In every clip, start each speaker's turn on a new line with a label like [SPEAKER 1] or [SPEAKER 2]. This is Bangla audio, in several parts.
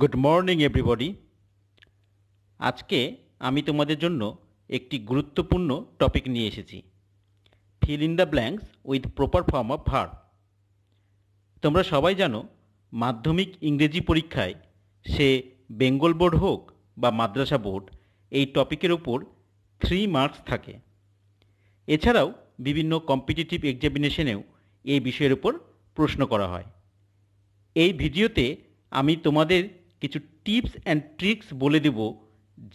[SPEAKER 1] গুড মর্নিং এভরিবডি আজকে আমি তোমাদের জন্য একটি গুরুত্বপূর্ণ টপিক নিয়ে এসেছি fill in the blanks with proper form of verb তোমরা সবাই জানো মাধ্যমিক ইংরেজি পরীক্ষায় সে বেঙ্গল বোর্ড হোক বা মাদ্রাসা বোর্ড এই টপিকের ওপর থ্রি মার্কস থাকে এছাড়াও বিভিন্ন কম্পিটিটিভ এক্সামিনেশনেও এই বিষয়ের উপর প্রশ্ন করা হয় এই ভিডিওতে আমি তোমাদের কিছু টিপস অ্যান্ড ট্রিক্স বলে দেব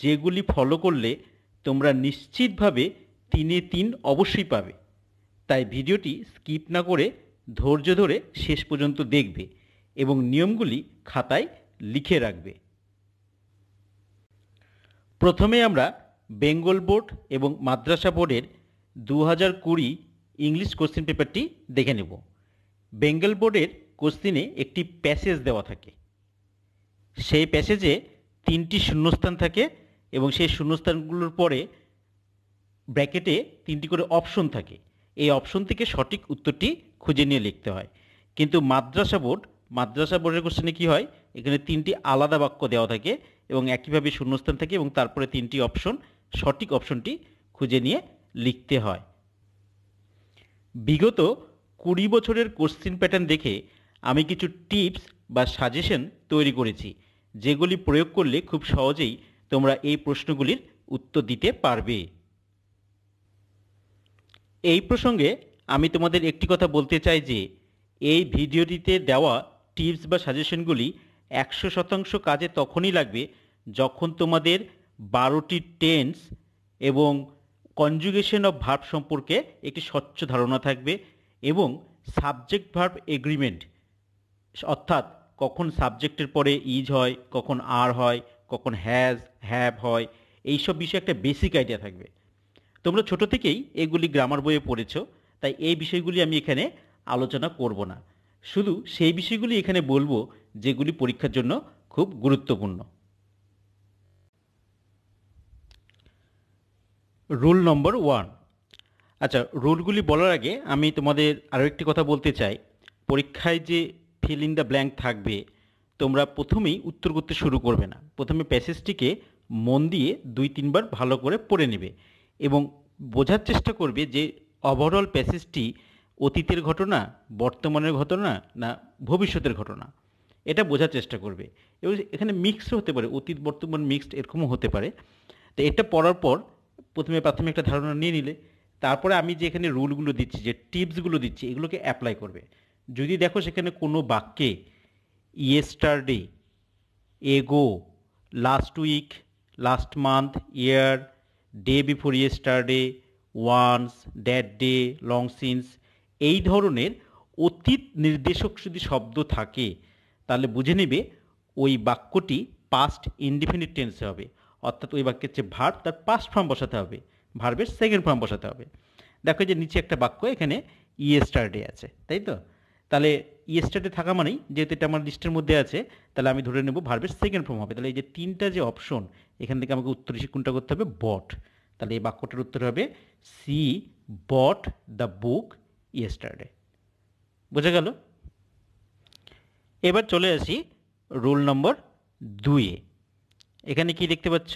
[SPEAKER 1] যেগুলি ফলো করলে তোমরা নিশ্চিতভাবে তিনে তিন অবশ্যই পাবে তাই ভিডিওটি স্কিপ না করে ধৈর্য ধরে শেষ পর্যন্ত দেখবে এবং নিয়মগুলি খাতায় লিখে রাখবে প্রথমে আমরা বেঙ্গল বোর্ড এবং মাদ্রাসা বোর্ডের দু হাজার কুড়ি ইংলিশ কোশ্চেন পেপারটি দেখে নেব বেঙ্গল বোর্ডের কোশ্চিনে একটি প্যাসেজ দেওয়া থাকে সেই প্যাসেজে তিনটি শূন্যস্থান থাকে এবং সেই শূন্যস্থানগুলোর পরে ব্র্যাকেটে তিনটি করে অপশন থাকে এই অপশন থেকে সঠিক উত্তরটি খুঁজে নিয়ে লিখতে হয় কিন্তু মাদ্রাসা বোর্ড মাদ্রাসা বোর্ডের কোশ্চেনে কী হয় এখানে তিনটি আলাদা বাক্য দেওয়া থাকে এবং একইভাবে শূন্যস্থান থাকে এবং তারপরে তিনটি অপশন সঠিক অপশনটি খুঁজে নিয়ে লিখতে হয় বিগত কুড়ি বছরের কোশ্চিন প্যাটার্ন দেখে আমি কিছু টিপস বা সাজেশন তৈরি করেছি যেগুলি প্রয়োগ করলে খুব সহজেই তোমরা এই প্রশ্নগুলির উত্তর দিতে পারবে এই প্রসঙ্গে আমি তোমাদের একটি কথা বলতে চাই যে এই ভিডিওটিতে দেওয়া টিপস বা সাজেশনগুলি একশো শতাংশ কাজে তখনই লাগবে যখন তোমাদের বারোটি টেন্স এবং কনজুগেশন অফ ভার্ব সম্পর্কে একটি স্বচ্ছ ধারণা থাকবে এবং সাবজেক্ট ভার্ব এগ্রিমেন্ট অর্থাৎ কখন সাবজেক্টের পরে ইজ হয় কখন আর হয় কখন হ্যাজ হ্যাভ হয় এইসব বিষয়ে একটা বেসিক আইডিয়া থাকবে তোমরা ছোট থেকেই এগুলি গ্রামার বইয়ে পড়েছ তাই এই বিষয়গুলি আমি এখানে আলোচনা করব না শুধু সেই বিষয়গুলি এখানে বলবো যেগুলি পরীক্ষার জন্য খুব গুরুত্বপূর্ণ রুল নম্বর ওয়ান আচ্ছা রুলগুলি বলার আগে আমি তোমাদের আরও একটি কথা বলতে চাই পরীক্ষায় যে ফিল ইন দ্য ব্ল্যাঙ্ক থাকবে তোমরা প্রথমেই উত্তর করতে শুরু করবে না প্রথমে প্যাসেজটিকে মন দিয়ে দুই তিনবার ভালো করে পড়ে নেবে এবং বোঝার চেষ্টা করবে যে ওভারঅল প্যাসেজটি অতীতের ঘটনা বর্তমানের ঘটনা না ভবিষ্যতের ঘটনা এটা বোঝার চেষ্টা করবে এবং এখানে মিক্সও হতে পারে অতীত বর্তমান মিক্সড এরকমও হতে পারে তো এটা পড়ার পর প্রথমে প্রাথমিক একটা ধারণা নিয়ে নিলে তারপরে আমি যে এখানে রুলগুলো দিচ্ছি যে টিপসগুলো দিচ্ছি এগুলোকে অ্যাপ্লাই করবে যদি দেখো সেখানে কোনো বাক্যে yesterday ago last week last month year day before yesterday once that day long since এই ধরনের অতীত নির্দেশক যদি শব্দ থাকে তাহলে বুঝে নেবে ওই বাক্যটি পাস্ট ইনডিফিনিট টেন্সে হবে অর্থাৎ ওই বাক্যের চেয়ে ভার্ব তার পাস্ট ফর্ম বসাতে হবে ভার্বের সেকেন্ড ফর্ম বসাতে হবে দেখো যে নিচে একটা বাক্য এখানে ইয়েস্টারডে আছে তাই তো তাহলে ইয়েস্টাতে e থাকা মানেই যেহেতু এটা আমার লিস্টের মধ্যে আছে তাহলে আমি ধরে নেব ভার্বের সেকেন্ড ফর্ম হবে তাহলে এই যে তিনটা যে অপশন এখান থেকে আমাকে উত্তর কোনটা করতে হবে বট তাহলে এই বাক্যটার উত্তর হবে C bought the book yesterday বোঝা গেল এবার চলে আসি রুল নম্বর দুয়ে এখানে কি দেখতে পাচ্ছ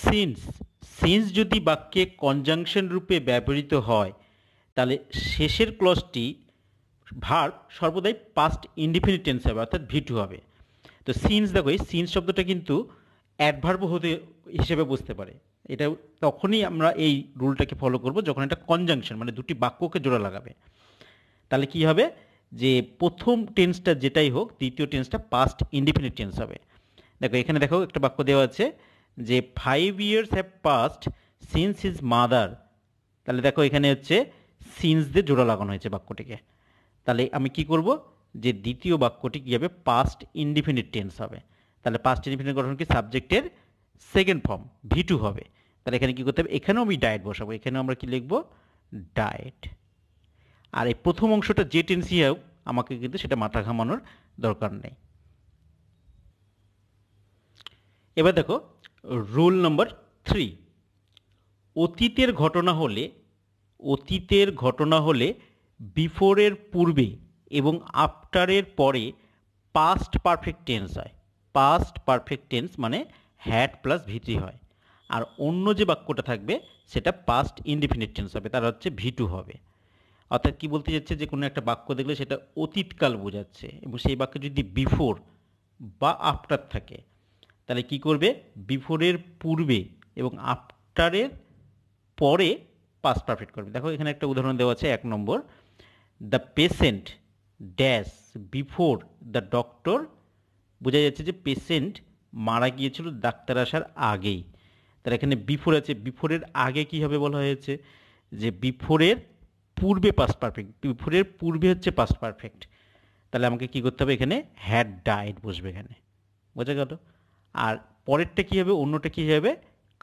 [SPEAKER 1] সিন্স সিন্স যদি বাক্যে কনজাংশন রূপে ব্যবহৃত হয় তাহলে শেষের ক্লসটি ভার্ব সর্বদাই পাস্ট ইন্ডিফিনিট টেন্স হবে অর্থাৎ ভিটু হবে তো সিন্স দেখো এই সিন্স শব্দটা কিন্তু অ্যাডভার্ব হতে হিসেবে বুঝতে পারে এটা তখনই আমরা এই রুলটাকে ফলো করব যখন এটা কনজাংশন মানে দুটি বাক্যকে জোড়া লাগাবে তাহলে কি হবে যে প্রথম টেন্সটা যেটাই হোক দ্বিতীয় টেন্সটা পাস্ট ইন্ডিফিনিট টেন্স হবে দেখো এখানে দেখো একটা বাক্য দেওয়া আছে যে five years have passed since his mother তাহলে দেখো এখানে হচ্ছে সিন্স দিয়ে জোড়া লাগানো হয়েছে বাক্যটিকে তাহলে আমি কি করব যে দ্বিতীয় বাক্যটি কী হবে পাস্ট ইনডিফিনিট টেন্স হবে তাহলে পাস্ট ইনডিফিনিট গঠন কি সাবজেক্টের সেকেন্ড ফর্ম ভিটু হবে তাহলে এখানে কী করতে হবে এখানেও আমি ডায়েট বসাবো এখানেও আমরা কি লিখব ডায়েট আর এই প্রথম অংশটা যে টেন্সই হোক আমাকে কিন্তু সেটা মাথা ঘামানোর দরকার নেই এবার দেখো রুল নম্বর থ্রি অতীতের ঘটনা হলে অতীতের ঘটনা হলে বিফোরের পূর্বে এবং আফটারের পরে পাস্ট পারফেক্ট টেন্স হয় পাস্ট পারফেক্ট টেন্স মানে হ্যাট প্লাস ভিটি হয় আর অন্য যে বাক্যটা থাকবে সেটা পাস্ট ইনডিফিনিট টেন্স হবে তার হচ্ছে ভিটু হবে অর্থাৎ কি বলতে চাচ্ছে যে কোনো একটা বাক্য দেখলে সেটা অতীতকাল বোঝাচ্ছে এবং সেই বাক্য যদি বিফোর বা আফটার থাকে তাহলে কি করবে বিফোরের পূর্বে এবং আফটারের পরে পাস পারফেক্ট করবে দেখো এখানে একটা উদাহরণ দেওয়া আছে এক নম্বর the patient dash before the doctor বোঝা যাচ্ছে যে পেশেন্ট মারা গিয়েছিল ডাক্তার আসার আগেই তাহলে এখানে বিফোর আছে বিফোরের আগে কি হবে বলা হয়েছে যে বিফোরের পূর্বে পাস পারফেক্ট বিফোরের পূর্বে হচ্ছে পাস পারফেক্ট তাহলে আমাকে কি করতে হবে এখানে হ্যাড ডায়েট বসবে এখানে বোঝা গেল আর পরেরটা কী হবে অন্যটা কী হবে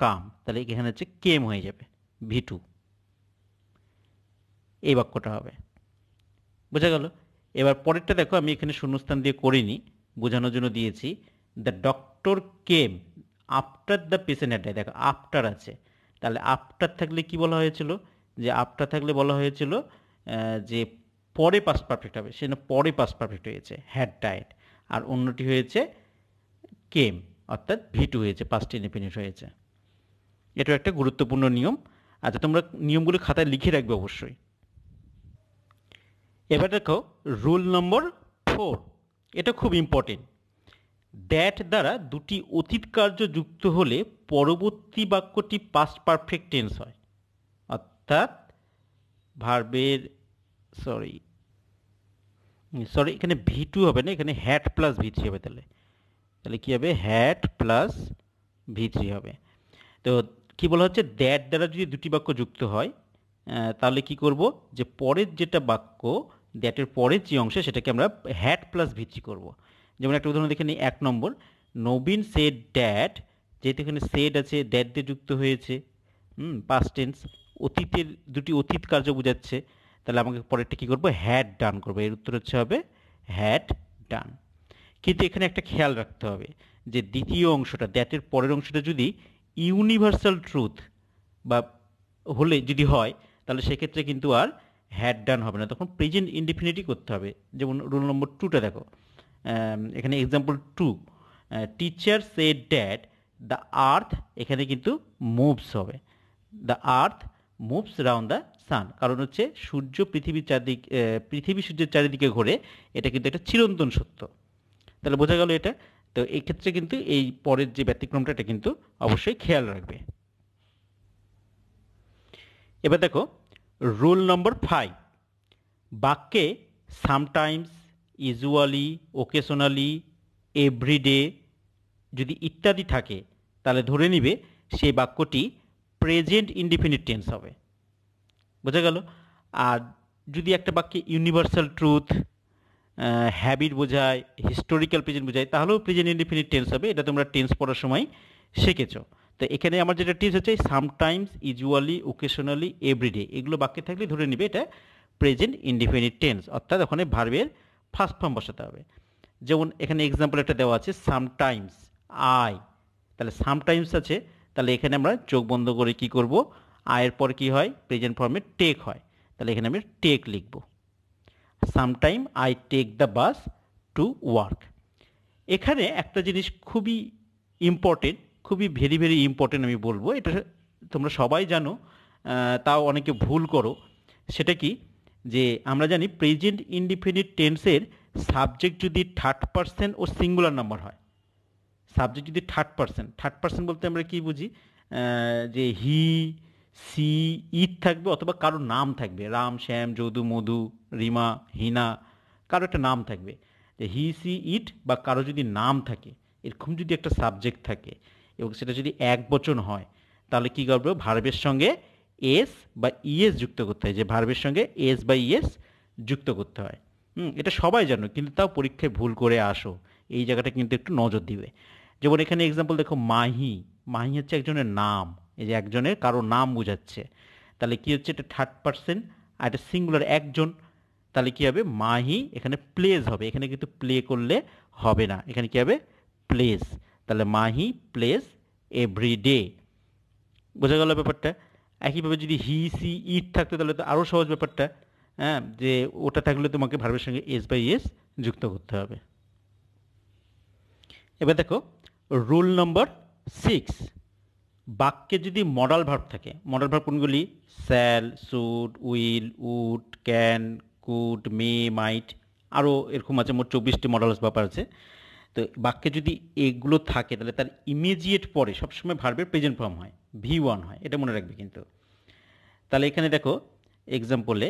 [SPEAKER 1] কাম তাহলে এখানে হচ্ছে কেম হয়ে যাবে ভি টু এই বাক্যটা হবে বোঝা গেল এবার পরেরটা দেখো আমি এখানে শূন্যস্থান দিয়ে করিনি বোঝানোর জন্য দিয়েছি the doctor came after the patient অ্যাটাই দেখো আফটার আছে তাহলে আফটার থাকলে কি বলা হয়েছিল যে আফটার থাকলে বলা হয়েছিল যে পরে পাস পারফেক্ট হবে সেটা পরে পাস পারফেক্ট হয়েছে হ্যাড ডায়েট আর অন্যটি হয়েছে কেম অর্থাৎ ভি টু হয়েছে পাস্ট ইনফিনিট হয়েছে এটাও একটা গুরুত্বপূর্ণ নিয়ম আচ্ছা তোমরা নিয়মগুলো খাতায় লিখে রাখবে অবশ্যই এবার দেখো রুল নম্বর ফোর এটা খুব ইম্পর্টেন্ট দ্যাট দ্বারা দুটি অতীত কার্য যুক্ত হলে পরবর্তী বাক্যটি পাস্ট পারফেক্ট টেন্স হয় অর্থাৎ ভার্বের সরি সরি এখানে ভি টু হবে না এখানে হ্যাট প্লাস ভি থ্রি হবে তাহলে তাহলে কী হবে হ্যাট প্লাস ভি থ্রি হবে তো কি বলা হচ্ছে দ্যাট দ্বারা যদি দুটি বাক্য যুক্ত হয় তাহলে কি করব যে পরের যেটা বাক্য দ্যাটের পরের যে অংশ সেটাকে আমরা হ্যাট প্লাস ভিত্রি করবো যেমন একটা উদাহরণ দেখে নিই এক নম্বর নবীন সেড ড্যাট যেহেতু এখানে সেড আছে ড্যাট দিয়ে যুক্ত হয়েছে হুম পাস্ট টেন্স অতীতের দুটি অতীত কার্য বোঝাচ্ছে তাহলে আমাকে পরেরটা কী করবো হ্যাট ডান করবো এর উত্তর হচ্ছে হবে হ্যাট ডান কিন্তু এখানে একটা খেয়াল রাখতে হবে যে দ্বিতীয় অংশটা দ্যাটের পরের অংশটা যদি ইউনিভার্সাল ট্রুথ বা হলে যদি হয় তাহলে সেক্ষেত্রে কিন্তু আর হ্যাড ডান হবে না তখন প্রেজেন্ট ইনডিফিনিটি করতে হবে যেমন রুল নম্বর টুটা দেখো এখানে example two teacher said that the earth এখানে কিন্তু মুভস হবে the earth moves round the sun কারণ হচ্ছে সূর্য পৃথিবীর চারদিক পৃথিবী সূর্যের চারিদিকে ঘোরে এটা কিন্তু একটা চিরন্তন সত্য তাহলে বোঝা গেল এটা তো এই ক্ষেত্রে কিন্তু এই পরের যে ব্যতিক্রমটা এটা কিন্তু অবশ্যই খেয়াল রাখবে এবার দেখো রুল নম্বর ফাইভ বাক্যে সামটাইমস ইজুয়ালি ওকেশনালি এভরিডে যদি ইত্যাদি থাকে তাহলে ধরে নিবে সেই বাক্যটি প্রেজেন্ট ইনডিফিনিট টেন্স হবে বোঝা গেল আর যদি একটা বাক্যে ইউনিভার্সাল ট্রুথ হ্যাবিট বোঝায় হিস্টোরিক্যাল প্রেজেন্ট বোঝায় তাহলেও প্রেজেন্ট ইন্ডিফিনিট টেন্স হবে এটা তোমরা টেন্স পড়ার সময় শিখেছো তো এখানে আমার যেটা টিপস হচ্ছে সামটাইমস ইজুয়ালি ওকেশনালি এভরিডে এগুলো বাক্যে থাকলে ধরে নেবে এটা প্রেজেন্ট ইন্ডিফিনিট টেন্স অর্থাৎ ওখানে ভার্বের ফার্স্ট ফর্ম বসাতে হবে যেমন এখানে এক্সাম্পল একটা দেওয়া আছে সামটাইমস আই তাহলে সামটাইমস আছে তাহলে এখানে আমরা চোখ বন্ধ করে কি করব আয়ের পর কি হয় প্রেজেন্ট ফর্মে টেক হয় তাহলে এখানে আমি টেক লিখবো sometime I take the bus to work এখানে একটা জিনিস খুবই ইম্পর্টেন্ট খুবই ভেরি ভেরি ইম্পর্টেন্ট আমি বলবো এটা তোমরা সবাই জানো তাও অনেকে ভুল করো সেটা কি যে আমরা জানি প্রেজেন্ট ইন্ডিপেন্ডেন্ট টেন্সের সাবজেক্ট যদি থার্ড পার্সেন্ট ও সিঙ্গুলার নাম্বার হয় সাবজেক্ট যদি থার্ড পার্সেন্ট থার্ড পার্সেন্ট বলতে আমরা কি বুঝি যে হি সি ঈদ থাকবে অথবা কারোর নাম থাকবে রাম শ্যাম যদু মধু রিমা হিনা কারো একটা নাম থাকবে যে হি সি ইট বা কারো যদি নাম থাকে এরকম যদি একটা সাবজেক্ট থাকে এবং সেটা যদি এক বচন হয় তাহলে কী করবে ভার্বের সঙ্গে এস বা ইএস যুক্ত করতে হয় যে ভার্বের সঙ্গে এস বা ইএস যুক্ত করতে হয় হুম এটা সবাই জানো কিন্তু তাও পরীক্ষায় ভুল করে আসো এই জায়গাটা কিন্তু একটু নজর দিবে যেমন এখানে এক্সাম্পল দেখো মাহি মাহি হচ্ছে একজনের নাম এই যে একজনের কারো নাম বোঝাচ্ছে তাহলে কি হচ্ছে এটা থার্ড পার্সন আর এটা সিঙ্গুলার একজন তাহলে কি হবে মাহি এখানে প্লেস হবে এখানে কিন্তু প্লে করলে হবে না এখানে কি হবে প্লেস তাহলে মাহি প্লেস এভরি ডে বোঝা গেল ব্যাপারটা একইভাবে যদি হি সি ইট থাকতো তাহলে তো আরও সহজ ব্যাপারটা হ্যাঁ যে ওটা থাকলে তোমাকে ভার্বের সঙ্গে এস বাই এস যুক্ত করতে হবে এবার দেখো রুল নম্বর সিক্স বাক্যে যদি মডাল ভার্ব থাকে মডাল ভার্ব কোনগুলি shall should will would can could may might আরও এরকম আছে মোট চব্বিশটি মডাল ব্যাপার আছে তো বাক্যে যদি এগুলো থাকে তাহলে তার ইমিজিয়েট পরে সবসময় ভার্বের প্রেজেন্ট ফর্ম হয় ভি ওয়ান হয় এটা মনে রাখবে কিন্তু তাহলে এখানে দেখো এক্সাম্পলে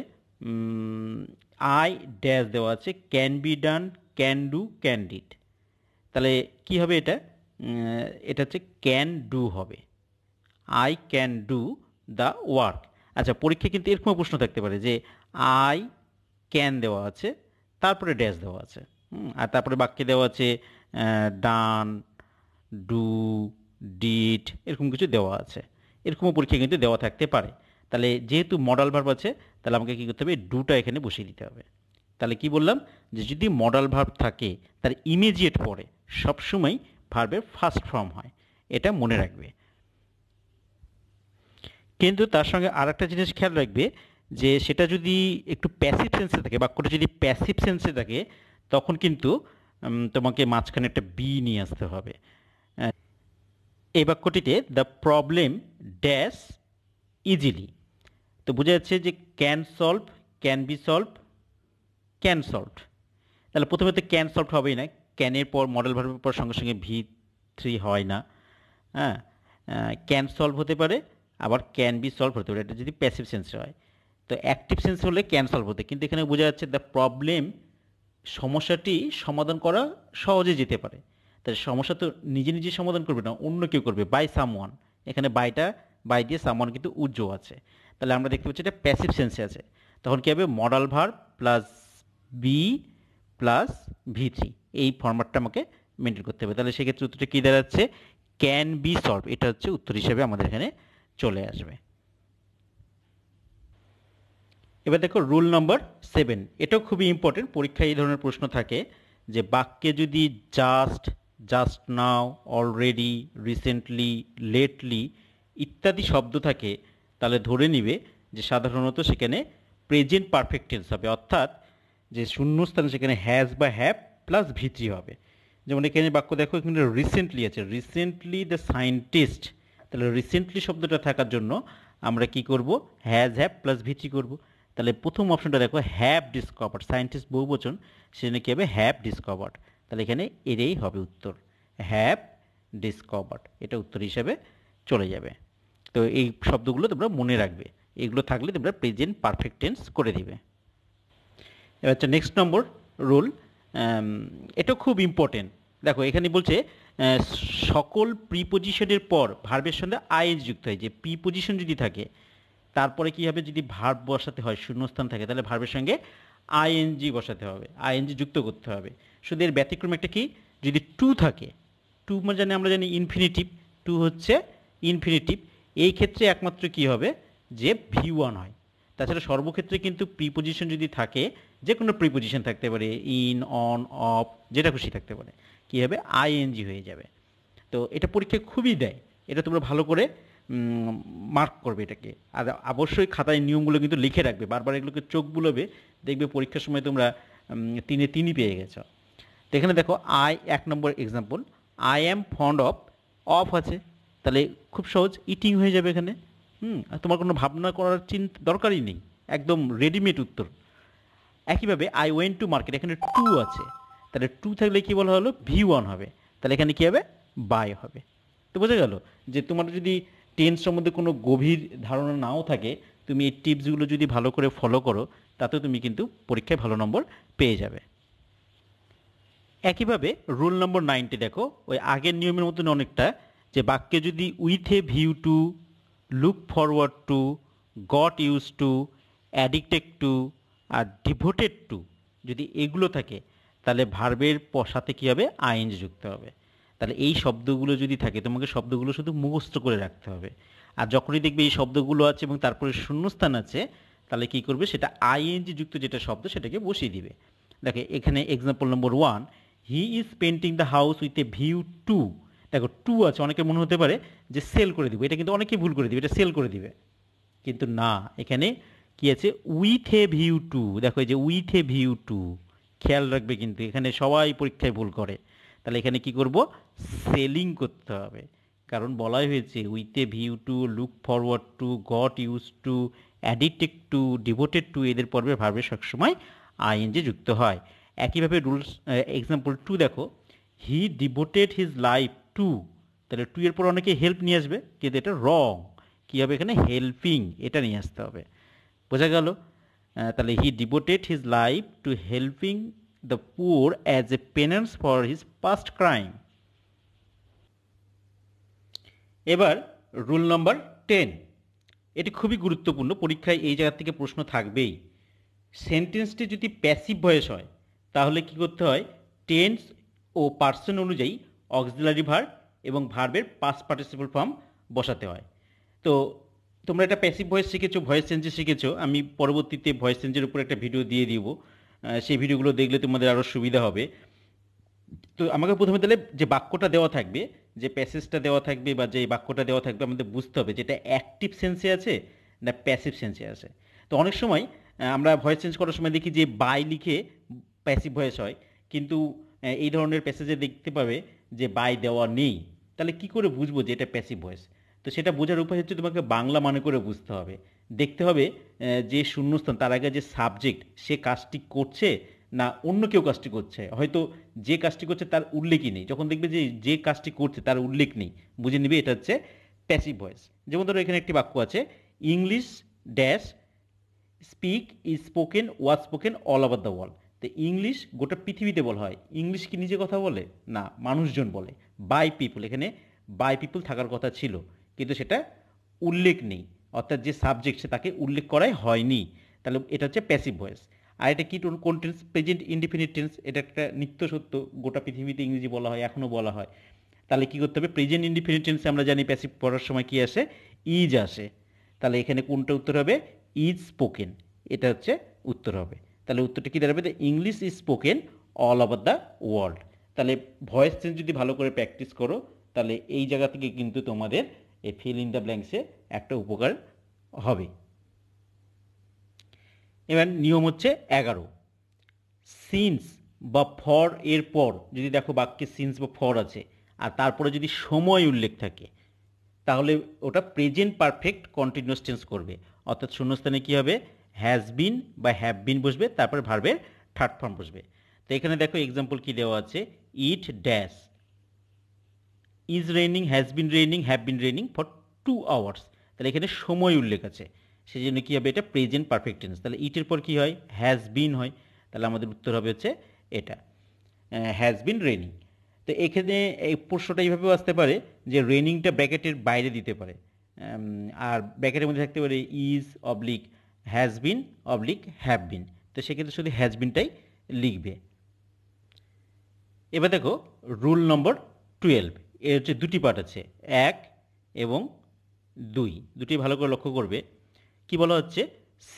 [SPEAKER 1] আই ড্যাশ দেওয়া আছে can be done can do can did তাহলে কি হবে এটা এটা হচ্ছে ক্যান ডু হবে I can do the work আচ্ছা পরীক্ষায় কিন্তু এরকম প্রশ্ন থাকতে পারে যে আই ক্যান দেওয়া আছে তারপরে ড্যাশ দেওয়া আছে হুম আর তারপরে বাক্যে দেওয়া আছে ডান ডু ডিট এরকম কিছু দেওয়া আছে এরকমও পরীক্ষা কিন্তু দেওয়া থাকতে পারে তাহলে যেহেতু মডাল ভার্ব আছে তাহলে আমাকে কী করতে হবে ডুটা এখানে বসিয়ে দিতে হবে তাহলে কি বললাম যে যদি মডাল ভার্ব থাকে তার ইমিজিয়েট পরে সবসময় ভার্বের ফার্স্ট ফর্ম হয় এটা মনে রাখবে কিন্তু তার সঙ্গে আর একটা জিনিস খেয়াল রাখবে যে সেটা যদি একটু প্যাসিভ সেন্সে থাকে বাক্যটা যদি প্যাসিভ সেন্সে থাকে তখন কিন্তু তোমাকে মাঝখানে একটা বি নিয়ে আসতে হবে এই বাক্যটিতে দ্য প্রবলেম ড্যাশ ইজিলি তো বোঝা যাচ্ছে যে can solve can be solve can solve তাহলে প্রথমে তো ক্যান সলভ হবেই না ক্যানের পর মডেল ভার্বের পর সঙ্গে সঙ্গে ভি থ্রি হয় না হ্যাঁ ক্যান সলভ হতে পারে আবার ক্যান বি সলভ হতে পারে এটা যদি প্যাসিভ সেন্সে হয় তো অ্যাক্টিভ সেন্স হলে ক্যান সলভ হতে কিন্তু এখানে বোঝা যাচ্ছে দ্য প্রবলেম সমস্যাটি সমাধান করা সহজে যেতে পারে তাই সমস্যা তো নিজে নিজে সমাধান করবে না অন্য কেউ করবে বাই সামওয়ান এখানে বাইটা বাই দিয়ে সামওয়ান কিন্তু উজ্জ্ব আছে তাহলে আমরা দেখতে পাচ্ছি এটা প্যাসিভ সেন্সে আছে তখন কী হবে modal verb plus be plus V three এই ফর্ম্যাটটা আমাকে মেনটেন করতে হবে তাহলে সেক্ষেত্রে উত্তরটা কী দাঁড়াচ্ছে ক্যান বি সলভ এটা হচ্ছে উত্তর হিসেবে আমাদের এখানে চলে আসবে এবার দেখো রুল নম্বর সেভেন এটাও খুবই ইম্পর্টেন্ট পরীক্ষায় এই ধরনের প্রশ্ন থাকে যে বাক্যে যদি just just now already recently lately ইত্যাদি শব্দ থাকে তাহলে ধরে নিবে যে সাধারণত সেখানে প্রেজেন্ট পারফেক্ট টেন্স হবে অর্থাৎ যে শূন্যস্থানে সেখানে হ্যাজ বা হ্যাভ প্লাস ভিত্রি হবে যেমন এখানে বাক্য দেখো এখানে রিসেন্টলি আছে রিসেন্টলি দ্য সায়েন্টিস্ট তাহলে রিসেন্টলি শব্দটা থাকার জন্য আমরা কি করব হ্যাজ হ্যাভ প্লাস ভিচি করব তাহলে প্রথম অপশনটা দেখো হ্যাভ ডিসকভার সায়েন্টিস্ট বহু বচন সেখানে কী হবে হ্যাভ ডিসকভার তাহলে এখানে এরই হবে উত্তর হ্যাভ ডিসকভার এটা উত্তর হিসাবে চলে যাবে তো এই শব্দগুলো তোমরা মনে রাখবে এগুলো থাকলে তোমরা প্রেজেন্ট পারফেক্ট টেন্স করে দিবে এবার হচ্ছে নেক্সট নম্বর রুল এটা খুব ইম্পর্টেন্ট দেখো এখানে বলছে সকল প্রিপোজিশনের পর ভার্বের সঙ্গে আইএন যুক্ত হয় যে প্রিপোজিশন যদি থাকে তারপরে কি হবে যদি ভার্ব বসাতে হয় শূন্যস্থান থাকে তাহলে ভার্বের সঙ্গে আইএনজি বসাতে হবে আইএনজি যুক্ত করতে হবে শুধু এর ব্যতিক্রম একটা কি যদি টু থাকে টু মানে জানি আমরা জানি ইনফিনিটিভ টু হচ্ছে ইনফিনিটিভ এই ক্ষেত্রে একমাত্র কি হবে যে ভি ওয়ান হয় তাছাড়া সর্বক্ষেত্রে কিন্তু প্রিপোজিশন যদি থাকে যে কোনো প্রিপোজিশন থাকতে পারে ইন অন অফ যেটা খুশি থাকতে পারে কি হবে আইএনজি হয়ে যাবে তো এটা পরীক্ষায় খুবই দেয় এটা তোমরা ভালো করে মার্ক করবে এটাকে আর অবশ্যই খাতায় নিয়মগুলো কিন্তু লিখে রাখবে বারবার এগুলোকে চোখ বুলবে দেখবে পরীক্ষার সময় তোমরা তিনে তিনই পেয়ে গেছো তো এখানে দেখো আই এক নম্বর example I am fond of of আছে তাহলে খুব সহজ ইটিং হয়ে যাবে এখানে হুম তোমার কোনো ভাবনা করার চিন্তা দরকারই নেই একদম রেডিমেড উত্তর একইভাবে আই ওয়েন টু মার্কেট এখানে টু আছে তাহলে টু থাকলে কি বলা হলো ভি ওয়ান হবে তাহলে এখানে কি হবে বাই হবে তো বোঝা গেল যে তোমার যদি টেন্স সম্বন্ধে কোনো গভীর ধারণা নাও থাকে তুমি এই টিপসগুলো যদি ভালো করে ফলো করো তাতে তুমি কিন্তু পরীক্ষায় ভালো নম্বর পেয়ে যাবে একইভাবে রুল নম্বর নাইনটি দেখো ওই আগের নিয়মের মতন অনেকটা যে বাক্যে যদি with a view to look forward to got use to addicted to আর ডিভোটেড টু যদি এগুলো থাকে তাহলে ভার্বের পশাতে কী হবে আইএনজি যুক্ত হবে তাহলে এই শব্দগুলো যদি থাকে তোমাকে শব্দগুলো শুধু মুখস্থ করে রাখতে হবে আর যখনই দেখবে এই শব্দগুলো আছে এবং তারপরে শূন্যস্থান আছে তাহলে কি করবে সেটা আইএনজি যুক্ত যেটা শব্দ সেটাকে বসিয়ে দিবে দেখো এখানে example number one he is painting the house with a view to দেখো টু আছে অনেকে মনে হতে পারে যে সেল করে দিবে এটা কিন্তু অনেকে ভুল করে দিবে এটা সেল করে দিবে কিন্তু না এখানে কি আছে উইথ এ ভিউ টু দেখো এই যে উইথ এ ভিউ টু খেয়াল রাখবে কিন্তু এখানে সবাই পরীক্ষায় ভুল করে তাহলে এখানে কি করব সেলিং করতে হবে কারণ বলাই হয়েছে with a view to look forward to got use to addicted to devoted to এদের পর্বে ভাবে সবসময় যে যুক্ত হয় একইভাবে রুলস এক্সাম্পল টু দেখো he devoted his life to তাহলে টু এর পর অনেকে হেল্প নিয়ে আসবে কিন্তু এটা রং কী হবে এখানে হেল্পিং এটা নিয়ে আসতে হবে বোঝা গেল তাহলে he devoted his life to helping the poor as a penance for his past crime এবার রুল নম্বর টেন এটি খুবই গুরুত্বপূর্ণ পরীক্ষায় এই জায়গা থেকে প্রশ্ন থাকবেই সেন্টেন্সটি যদি প্যাসিভ ভয়েস হয় তাহলে কি করতে হয় টেন্স ও পার্সন অনুযায়ী অক্সিলারি ভার এবং ভার্বের পাস পার্টিসিপল ফর্ম বসাতে হয় তো তোমরা একটা প্যাসিভ ভয়েস শিখেছো ভয়েস চেঞ্জে শিখেছো আমি পরবর্তীতে ভয়েস চেঞ্জের উপর একটা ভিডিও দিয়ে দিব সেই ভিডিওগুলো দেখলে তোমাদের আরও সুবিধা হবে তো আমাকে প্রথমে তাহলে যে বাক্যটা দেওয়া থাকবে যে প্যাসেজটা দেওয়া থাকবে বা যে বাক্যটা দেওয়া থাকবে আমাদের বুঝতে হবে যেটা অ্যাক্টিভ সেন্সে আছে না প্যাসিভ সেন্সে আছে তো অনেক সময় আমরা ভয়েস চেঞ্জ করার সময় দেখি যে বাই লিখে প্যাসিভ ভয়েস হয় কিন্তু এই ধরনের প্যাসেজে দেখতে পাবে যে বাই দেওয়া নেই তাহলে কি করে বুঝবো যে এটা প্যাসিভ ভয়েস তো সেটা বোঝার উপায় হচ্ছে তোমাকে বাংলা মনে করে বুঝতে হবে দেখতে হবে যে শূন্যস্থান তার আগে যে সাবজেক্ট সে কাজটি করছে না অন্য কেউ কাজটি করছে হয়তো যে কাজটি করছে তার উল্লেখই নেই যখন দেখবে যে যে কাজটি করছে তার উল্লেখ নেই বুঝে নিবে এটা হচ্ছে প্যাসিভ ভয়েস যেমন ধরো এখানে একটি বাক্য আছে English dash speak is spoken was spoken all over the world তো ইংলিশ গোটা পৃথিবীতে বলা হয় ইংলিশ কি নিজে কথা বলে না মানুষজন বলে বাই পিপুল এখানে বাই পিপুল থাকার কথা ছিল কিন্তু সেটা উল্লেখ নেই অর্থাৎ যে সাবজেক্ট সে তাকে উল্লেখ করাই হয়নি তাহলে এটা হচ্ছে প্যাসিভ ভয়েস আর এটা কি কোন টেন্স প্রেজেন্ট ইনডিফিনিট টেন্স এটা একটা নিত্য সত্য গোটা পৃথিবীতে ইংরেজি বলা হয় এখনও বলা হয় তাহলে কী করতে হবে প্রেজেন্ট ইনডিফিনিট টেন্সে আমরা জানি প্যাসিভ পড়ার সময় কী আসে ইজ আসে তাহলে এখানে কোনটা উত্তর হবে ইজ স্পোকেন এটা হচ্ছে উত্তর হবে তাহলে উত্তরটা কী দাঁড়াবে English is spoken all over the world তাহলে ভয়েস চেঞ্জ যদি ভালো করে প্র্যাকটিস করো তাহলে এই জায়গা থেকে কিন্তু তোমাদের এই ফিল ইন দ্য ব্ল্যাঙ্কসে একটা উপকার হবে এবার নিয়ম হচ্ছে এগারো সিন্স বা ফর এর পর যদি দেখো বাক্যে সিন্স বা ফর আছে আর তারপরে যদি সময় উল্লেখ থাকে তাহলে ওটা প্রেজেন্ট পারফেক্ট কন্টিনিউস টেন্স করবে অর্থাৎ শূন্যস্থানে কী হবে হ্যাজ বিন বা হ্যাভ বিন বসবে তারপরে ভার্বের থার্ড ফর্ম বসবে তো এখানে দেখো এক্সাম্পল কী দেওয়া আছে it dash is raining has been raining have been raining for two hours তাহলে এখানে সময় উল্লেখ আছে সেই জন্য কী হবে এটা প্রেজেন্ট পারফেক্ট টেন্স তাহলে ইটের পর কী হয় হ্যাজ বিন হয় তাহলে আমাদের উত্তর হবে হচ্ছে এটা হ্যাজ বিন রেনিং তো এখানে এই প্রশ্নটা এইভাবেও আসতে পারে যে রেনিংটা ব্যাকেটের বাইরে দিতে পারে আর ব্যাকেটের মধ্যে থাকতে পারে is oblique has been oblique have been তো সেক্ষেত্রে শুধু হ্যাজ বিনটাই লিখবে এবার দেখো রুল নম্বর টুয়েলভ এর হচ্ছে দুটি পার্ট আছে এক এবং দুই দুটি ভালো করে লক্ষ্য করবে কি বলা হচ্ছে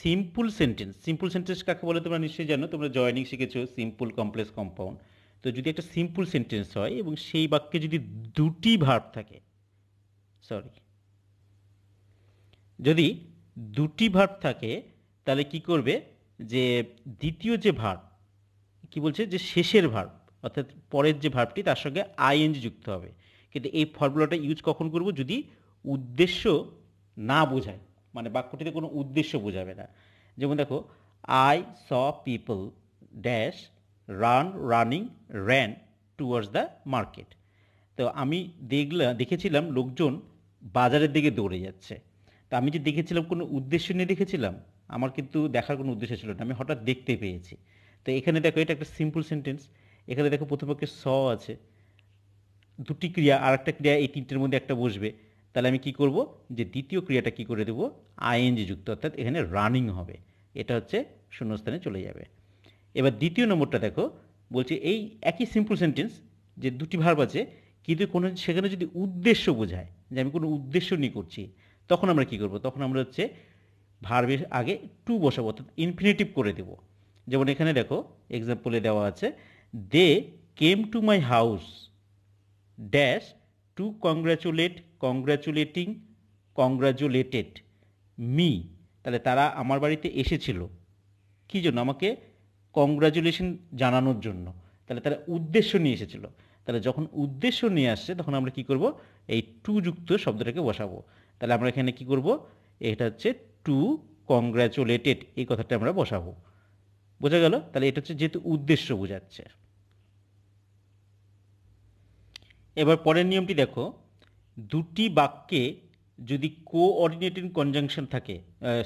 [SPEAKER 1] সিম্পল সেন্টেন্স সিম্পল সেন্টেন্স কাকে বলে তোমরা নিশ্চয়ই জানো তোমরা জয়নিং শিখেছো সিম্পল কমপ্লেক্স কম্পাউন্ড তো যদি একটা সিম্পল সেন্টেন্স হয় এবং সেই বাক্যে যদি দুটি ভার্ব থাকে সরি যদি দুটি ভার্ব থাকে তাহলে কি করবে যে দ্বিতীয় যে ভার্ব কি বলছে যে শেষের ভার্ব অর্থাৎ পরের যে ভার্বটি তার সঙ্গে আইএনজি যুক্ত হবে কিন্তু এই ফর্মুলাটা ইউজ কখন করব যদি উদ্দেশ্য না বোঝায় মানে বাক্যটিতে কোনো উদ্দেশ্য বোঝাবে না যেমন দেখো I saw people dash run running ran towards the market তো আমি দেখলাম দেখেছিলাম লোকজন বাজারের দিকে দৌড়ে যাচ্ছে তো আমি যে দেখেছিলাম কোনো উদ্দেশ্য নিয়ে দেখেছিলাম আমার কিন্তু দেখার কোনো উদ্দেশ্য ছিল না আমি হঠাৎ দেখতে পেয়েছি তো এখানে দেখো এটা একটা সিম্পল সেন্টেন্স এখানে দেখো প্রথমপক্ষে স আছে দুটি ক্রিয়া আর একটা ক্রিয়া এই তিনটের মধ্যে একটা বসবে তাহলে আমি কি করব যে দ্বিতীয় ক্রিয়াটা কি করে দেব আইএনজি যুক্ত অর্থাৎ এখানে রানিং হবে এটা হচ্ছে শূন্যস্থানে চলে যাবে এবার দ্বিতীয় নম্বরটা দেখো বলছে এই একই সিম্পল সেন্টেন্স যে দুটি ভার্ব আছে কিন্তু কোনো সেখানে যদি উদ্দেশ্য বোঝায় যে আমি কোনো উদ্দেশ্য নিয়ে করছি তখন আমরা কি করব তখন আমরা হচ্ছে ভার্বের আগে টু বসাবো অর্থাৎ ইনফিনিটিভ করে দেব যেমন এখানে দেখো এক্সাম্পলে দেওয়া আছে they came to my house dash to congratulate congratulating congratulated me তাহলে তারা আমার বাড়িতে এসেছিল কী জন্য আমাকে কংগ্রাচুলেশন জানানোর জন্য তাহলে তারা উদ্দেশ্য নিয়ে এসেছিল তাহলে যখন উদ্দেশ্য নিয়ে আসছে তখন আমরা কি করব এই টু যুক্ত শব্দটাকে বসাবো তাহলে আমরা এখানে কি করব এটা হচ্ছে টু কংগ্র্যাচুলেটেড এই কথাটা আমরা বসাবো বোঝা গেল তাহলে এটা হচ্ছে যেহেতু উদ্দেশ্য বোঝাচ্ছে এবার পরের নিয়মটি দেখো দুটি বাক্যে যদি কোঅর্ডিনেটিং কনজাংশন থাকে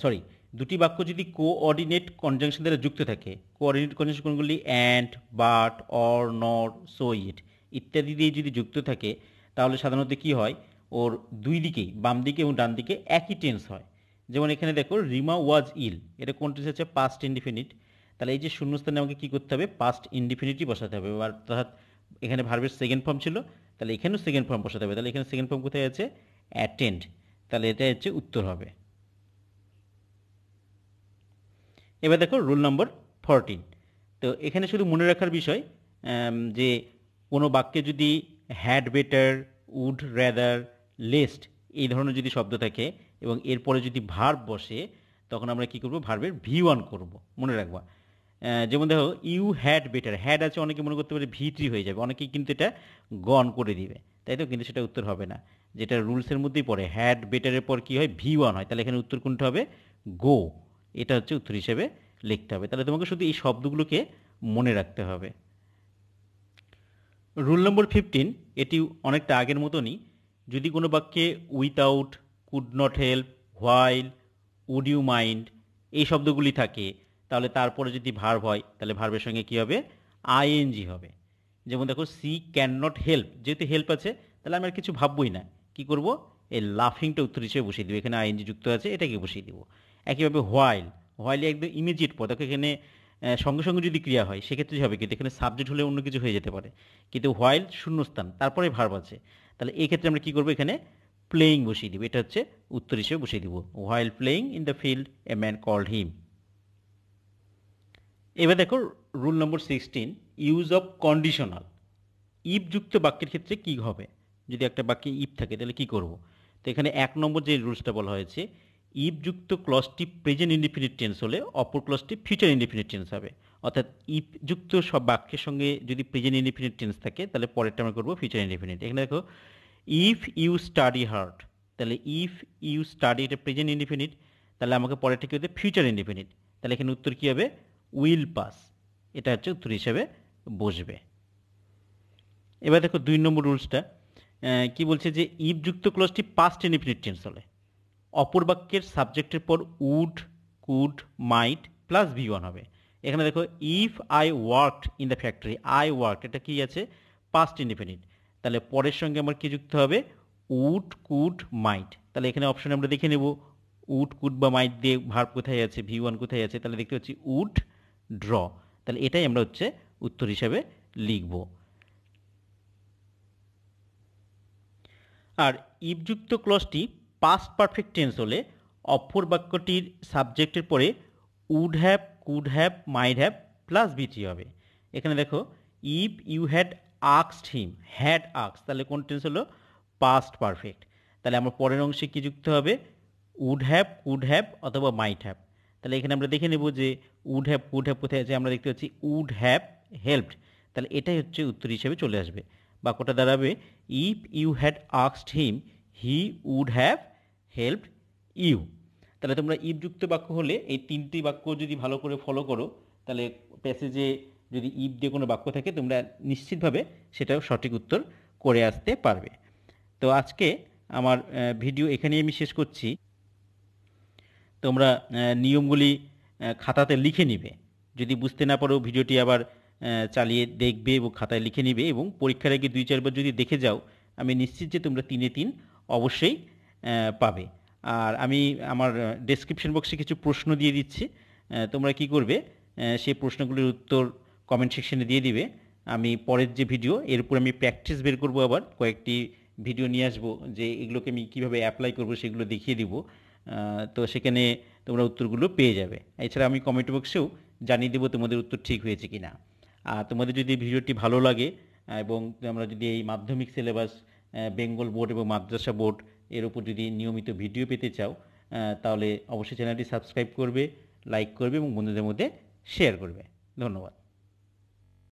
[SPEAKER 1] সরি দুটি বাক্য যদি কোঅর্ডিনেট কনজাংশন দ্বারা যুক্ত থাকে কোঅর্ডিনেট কনজাংশন কোনগুলি and but or not so yet ইত্যাদি দিয়ে যদি যুক্ত থাকে তাহলে সাধারণত কি হয় ওর দুই দিকেই বাম দিকে এবং ডান দিকে একই টেন্স হয় যেমন এখানে দেখো রিমা ওয়াজ ইল এটা কোন টেন্স হচ্ছে পাস্ট ইনডিফিনিট তাহলে এই যে শূন্যস্থানে আমাকে কী করতে হবে পাস্ট ইনডিফিনিটি বসাতে হবে অর্থাৎ এখানে ভার্বের সেকেন্ড ফর্ম ছিল তাহলে এখানেও সেকেন্ড ফর্ম বসাতে হবে তাহলে এখানে সেকেন্ড ফর্ম কোথায় আছে অ্যাটেন্ড তাহলে এটা হচ্ছে উত্তর হবে এবার দেখো রুল নম্বর ফরটিন তো এখানে শুধু মনে রাখার বিষয় যে কোনো বাক্যে যদি had better would rather lest এই ধরনের যদি শব্দ থাকে এবং এরপরে যদি ভার্ব বসে তখন আমরা কি করব ভার্বের ভি ওয়ান করবো মনে রাখবা যেমন দেখো ইউ হ্যাড বেটার হ্যাড আছে অনেকে মনে করতে পারে ভিটরি হয়ে যাবে অনেকেই কিন্তু এটা গন করে দিবে তাই তো কিন্তু সেটা উত্তর হবে না যেটা রুলসের মধ্যেই পড়ে হ্যাড বেটারের পর কী হয় ভি ওয়ান হয় তাহলে এখানে উত্তর কোনটা হবে গো এটা হচ্ছে উত্তর হিসেবে লিখতে হবে তাহলে তোমাকে শুধু এই শব্দগুলোকে মনে রাখতে হবে রুল নম্বর ফিফটিন এটি অনেকটা আগের মতনই যদি কোনো বাক্যে without could not help while would you mind এই শব্দগুলি থাকে তাহলে তারপরে যদি ভার্ব হয় তাহলে ভার্বের সঙ্গে কী হবে আইএনজি হবে যেমন দেখো সি ক্যান নট হেল্প যেহেতু হেল্প আছে তাহলে আমি আর কিছু ভাববই না কি করব এই লাফিংটা উত্তর হিসেবে বসিয়ে দেবো এখানে আইএনজি যুক্ত আছে এটাকে বসিয়ে দেবো একইভাবে হোয়াইল হোয়াইল একদম ইমিজিয়েট পদ এখানে সঙ্গে সঙ্গে যদি ক্রিয়া হয় সেক্ষেত্রে হবে কিন্তু এখানে সাবজেক্ট হলে অন্য কিছু হয়ে যেতে পারে কিন্তু হোয়াইল শূন্যস্থান তারপরে ভার্ব আছে তাহলে এক্ষেত্রে আমরা কী করবো এখানে প্লেয়িং বসিয়ে দিব এটা হচ্ছে উত্তর হিসেবে বসিয়ে দিব while playing in the field a man called him এবার দেখো rule number sixteen use of conditional ইফযুক্ত বাক্যের ক্ষেত্রে কি হবে যদি একটা বাক্যে ইপ থাকে তাহলে কি করব তো এখানে এক নম্বর যে রুলসটা বলা হয়েছে ইফযুক্ত ক্লসটি প্রেজেন্ট ইন্ডিফিনিট টেন্স হলে অপর ক্লসটি ফিউচার ইন্ডিফিনিট টেন্স হবে অর্থাৎ ইফযুক্ত সব বাক্যের সঙ্গে যদি প্রেজেন্ট ইন্ডিফিনিট টেন্স থাকে তাহলে পরেরটা আমরা করবো ফিউচার ইন্ডিফিনিট এখানে দেখো ইফ ইউ স্টাডি হার্ড তাহলে ইফ ইউ স্টাডি এটা প্রেজেন্ট ইন্ডিফিনিট তাহলে আমাকে পরেরটা কী হতে ফিউচার ইন্ডিফিনিট তাহলে এখানে উত্তর কী হবে উইল পাস এটা হচ্ছে উত্তর হিসেবে বসবে এবার দেখো দুই নম্বর রুলসটা কি বলছে যে যুক্ত ক্লসটি পাস্ট ইনফিনিট টেন্স হলে অপর বাক্যের সাবজেক্টের পর would could might plus V one হবে এখানে দেখো if I work in the factory I work এটা কি আছে পাস্ট ইনডিপেন্ডেন্ট তাহলে পরের সঙ্গে আমার কি যুক্ত হবে উড কুড মাইট তাহলে এখানে অপশানে আমরা দেখে নেব উড কুড বা মাইট দিয়ে ভার কোথায় আছে ভি ওয়ান কোথায় আছে তাহলে দেখতে পাচ্ছি উড ড্র তাহলে এটাই আমরা হচ্ছে উত্তর হিসাবে লিখব আর ইফযুক্ত ক্লসটি পাস্ট পারফেক্ট টেন্স হলে অপর বাক্যটির সাবজেক্টের পরে would have could have মাইড have plus বিটি হবে এখানে দেখো ইফ ইউ হ্যাড আক্সড হিম হ্যাড আক্স তাহলে কোন টেন্স হলো পাস্ট পারফেক্ট তাহলে আমার পরের অংশে কি যুক্ত হবে উড হ্যাভ কুড হ্যাভ অথবা মাইট হ্যাভ তাহলে এখানে আমরা দেখে নেব যে উড হ্যাপ উড হ্যাপ কোথায় আছে আমরা দেখতে পাচ্ছি উড হ্যাপ হেল্পড তাহলে এটাই হচ্ছে উত্তর হিসেবে চলে আসবে বাক্যটা দাঁড়াবে ইফ ইউ হ্যাড আক্সড him he would have helped you তাহলে তোমরা ইফযুক্ত বাক্য হলে এই তিনটি বাক্য যদি ভালো করে ফলো করো তাহলে প্যাসেজে যদি ইফ দিয়ে কোনো বাক্য থাকে তোমরা নিশ্চিতভাবে সেটাও সঠিক উত্তর করে আসতে পারবে তো আজকে আমার ভিডিও এখানেই আমি শেষ করছি তোমরা নিয়মগুলি খাতাতে লিখে নিবে যদি বুঝতে না পারো ভিডিওটি আবার চালিয়ে দেখবে এবং খাতায় লিখে নিবে এবং পরীক্ষার আগে দুই চারবার যদি দেখে যাও আমি নিশ্চিত যে তোমরা তিনে তিন অবশ্যই পাবে আর আমি আমার ডেসক্রিপশন বক্সে কিছু প্রশ্ন দিয়ে দিচ্ছি তোমরা কি করবে সেই প্রশ্নগুলির উত্তর কমেন্ট সেকশনে দিয়ে দিবে আমি পরের যে ভিডিও এর আমি প্র্যাকটিস বের করব আবার কয়েকটি ভিডিও নিয়ে আসবো যে এগুলোকে আমি কীভাবে অ্যাপ্লাই করবো সেগুলো দেখিয়ে দিব তো সেখানে তোমরা উত্তরগুলো পেয়ে যাবে এছাড়া আমি কমেন্ট বক্সেও জানিয়ে দেবো তোমাদের উত্তর ঠিক হয়েছে কি না আর তোমাদের যদি ভিডিওটি ভালো লাগে এবং আমরা যদি এই মাধ্যমিক সিলেবাস বেঙ্গল বোর্ড এবং মাদ্রাসা বোর্ড এর উপর যদি নিয়মিত ভিডিও পেতে চাও তাহলে অবশ্যই চ্যানেলটি সাবস্ক্রাইব করবে লাইক করবে এবং বন্ধুদের মধ্যে শেয়ার করবে ধন্যবাদ